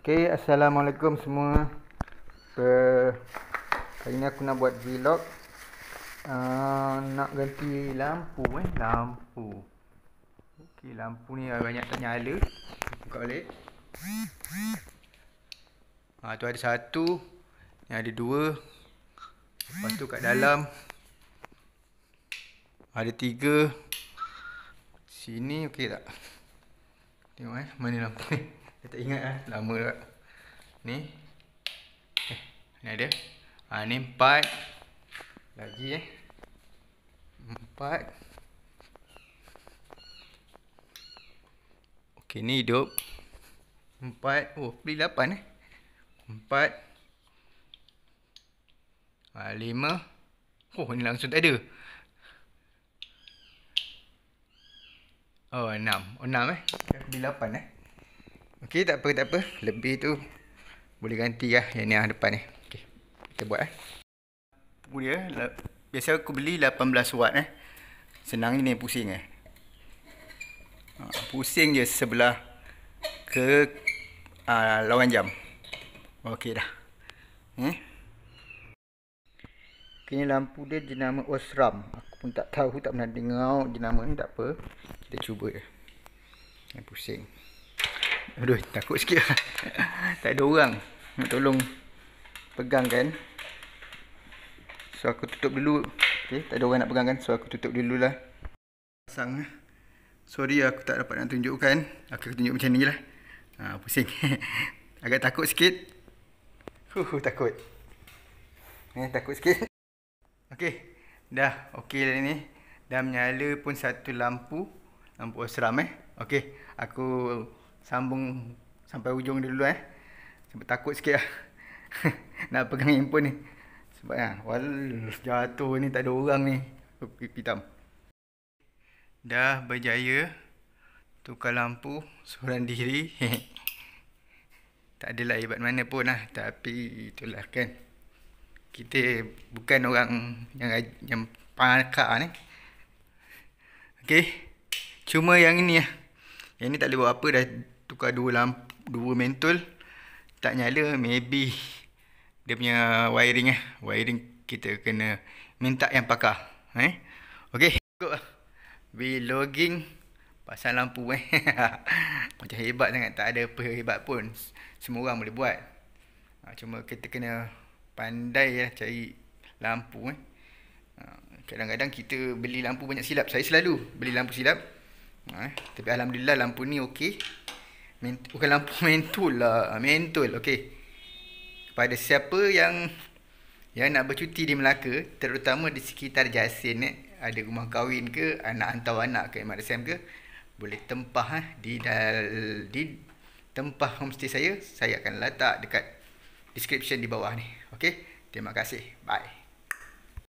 Okay, Assalamualaikum semua Kali Hari ni aku nak buat vlog uh, Nak ganti lampu eh Lampu Okay, lampu ni banyak tak nyala Buka balik Haa, ah, tu ada satu Ni ada dua Lepas tu kat dalam Ada tiga Sini okey tak? Tengok eh, mana lampu ni saya tak ingat lah. Lama tak. Ni. Eh, ni ada. Ha, ni empat. Lagi eh. Empat. Okey, ni hidup. Empat. Oh, beli lapan eh. Empat. Ha, lima. Oh, ni langsung tak ada. Oh, enam. Oh, enam eh. Beli lapan eh. Okey, tak apa, tak apa. Lebih tu boleh ganti lah yang ni yang ah, depan ni. Okey, kita buat eh. Mula, la- biasa aku beli 18 watt eh. Senang ni pusing eh. Ha, pusing je sebelah ke ha, lawan jam. Okey dah. Eh? Okay, lampu dia jenama Osram. Aku pun tak tahu, tak pernah dengar jenama ni, tak apa. Kita cuba je. Ni Pusing. Aduh, takut sikit lah. Tak ada orang nak tolong pegang kan. So, aku tutup dulu. Okay, tak ada orang nak pegang kan. So, aku tutup dulu lah. Pasang. Eh. Sorry, aku tak dapat nak tunjukkan. Aku tunjuk macam ni lah. Ha, pusing. Agak takut sikit. Huh, huh takut. Eh, takut sikit. Okay. Dah okey lah ni. Dah menyala pun satu lampu. Lampu osram eh. Okay. Aku sambung sampai ujung dulu eh. Sebab takut sikit lah. Nak pegang handphone ni. Sebab ya, ah, wal, jatuh ni tak ada orang ni. Hitam. Dah berjaya tukar lampu seorang diri. tak adalah hebat mana pun lah. Tapi itulah kan. Kita bukan orang yang, yang pakar ni. Okay. Cuma yang ini lah. Ya. Yang ni tak boleh buat apa dah tukar dua lampu, dua mentol tak nyala maybe dia punya wiring eh wiring kita kena minta yang pakar eh okey go lah. be logging pasang lampu eh macam hebat sangat tak ada apa hebat pun semua orang boleh buat ha, cuma kita kena pandai ya cari lampu eh ha, kadang-kadang kita beli lampu banyak silap saya selalu beli lampu silap Eh, tapi alhamdulillah lampu ni okey. Bukan lampu mentul lah, ah, mentul okey. Pada siapa yang yang nak bercuti di Melaka, terutama di sekitar Jasin eh, ada rumah kahwin ke, anak hantar anak ke Imam Rasim ke, boleh tempah eh, di dal di tempah homestay saya, saya akan letak dekat description di bawah ni. Okey. Terima kasih. Bye.